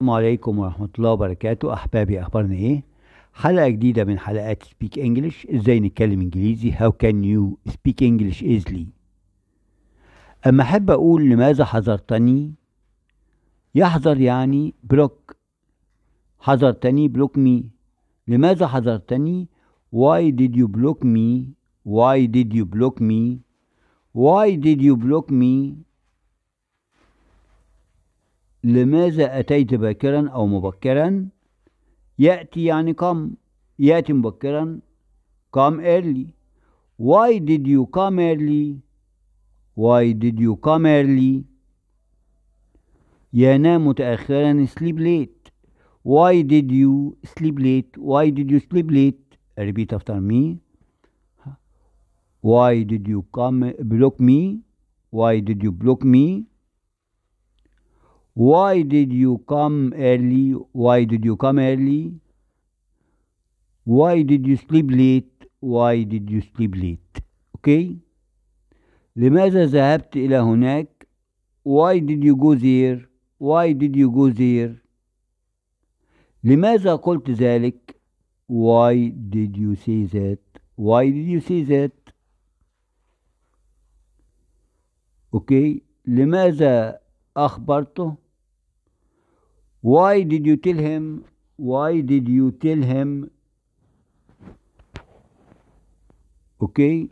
السلام عليكم ورحمة الله وبركاته أحبابي أخبارنا إيه؟ حلقة جديدة من حلقات سبيك انجلش إزاي نتكلم إنجليزي How can you speak English easily أما أحب أقول لماذا حذرتني يحذر يعني بلوك حذرتني بلوك مي لماذا حذرتني Why did you block me Why did you block me Why did you block me لماذا أتيت باكرا أو مبكرا يأتي يعني قام يأتي مبكرا come early why did you come early why did you come early ينام متأخرا sleep late why did you sleep late why did you sleep late repeat after me why did you come block me why did you block me Why did you come early? Why did you come early? Why did you sleep late? Why did you sleep late? Okay? لماذا ذهبت إلى هناك؟ Why did you go there? Why did you go there? لماذا قلت ذلك؟ Why did you say that? Why did you say that? Okay. لماذا أخبرته؟ why did you tell him why did you tell him okay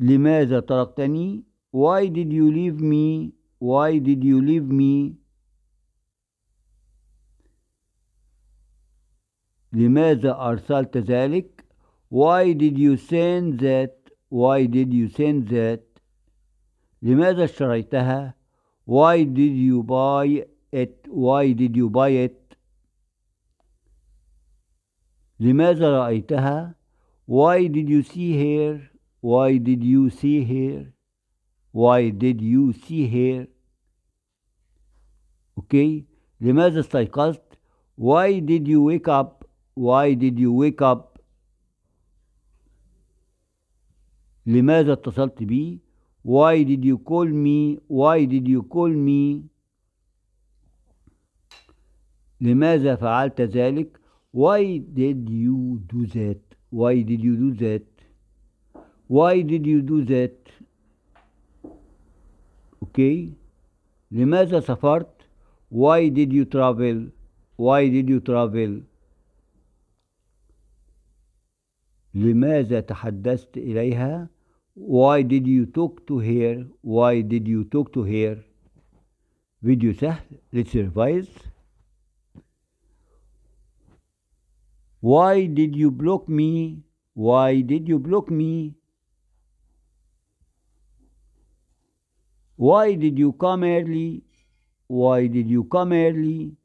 لماذا تركتني why did you leave me why did you leave me لماذا أرسلت ذلك why did you send that why did you send that لماذا اشتريتها why did you buy it why did you buy it لماذا رأيتها why did you see her why did you see her why did you see her Okay. لماذا استيقظت why did you wake up why did you wake up لماذا اتصلت بي Why did you call me? Why did you call me? لماذا فعلت ذلك? Why did you do that? Why did you do that? Why did you do that? Okay. لماذا سافرت? Why did you travel? Why did you travel? لماذا تحدثت إليها؟ why did you talk to her why did you talk to her فيديو سهل let's revise why did you block me why did you block me why did you come early why did you come early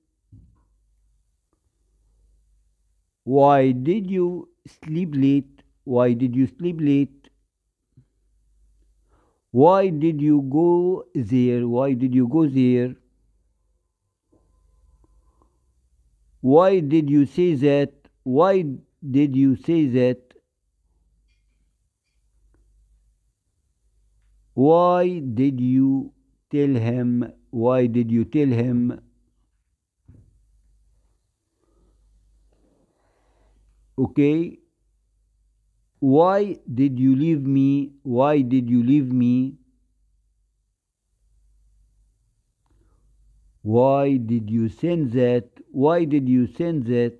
why did you sleep late why did you sleep late why did you go there? Why did you go there? Why did you say that? Why did you say that? Why did you tell him? Why did you tell him? Okay. Why did you leave me? Why did you leave me? Why did you send that? Why did you send that?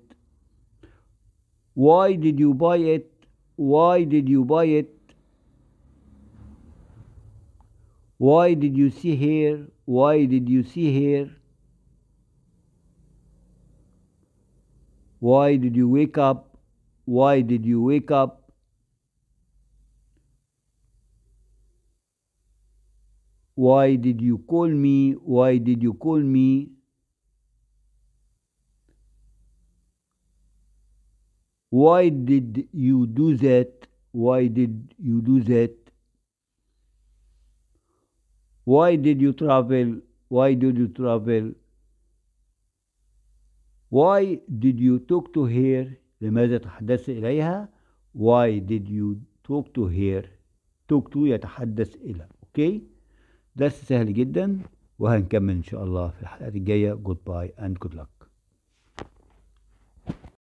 Why did you buy it? Why did you buy it? Why did you see here? Why did you see here? Why did you wake up? Why did you wake up? Why did you call me? Why did you call me? Why did you do that? Why did you do that? Why did you travel? Why did you travel? Why did you talk to her? لماذا تَحَدَّثْ إليها؟ Why did you talk to her? talk to يتحدث إلى. Okay? درس سهل جدا وهنكمل ان شاء الله في الحلقات الجايه جود باي اند جود لك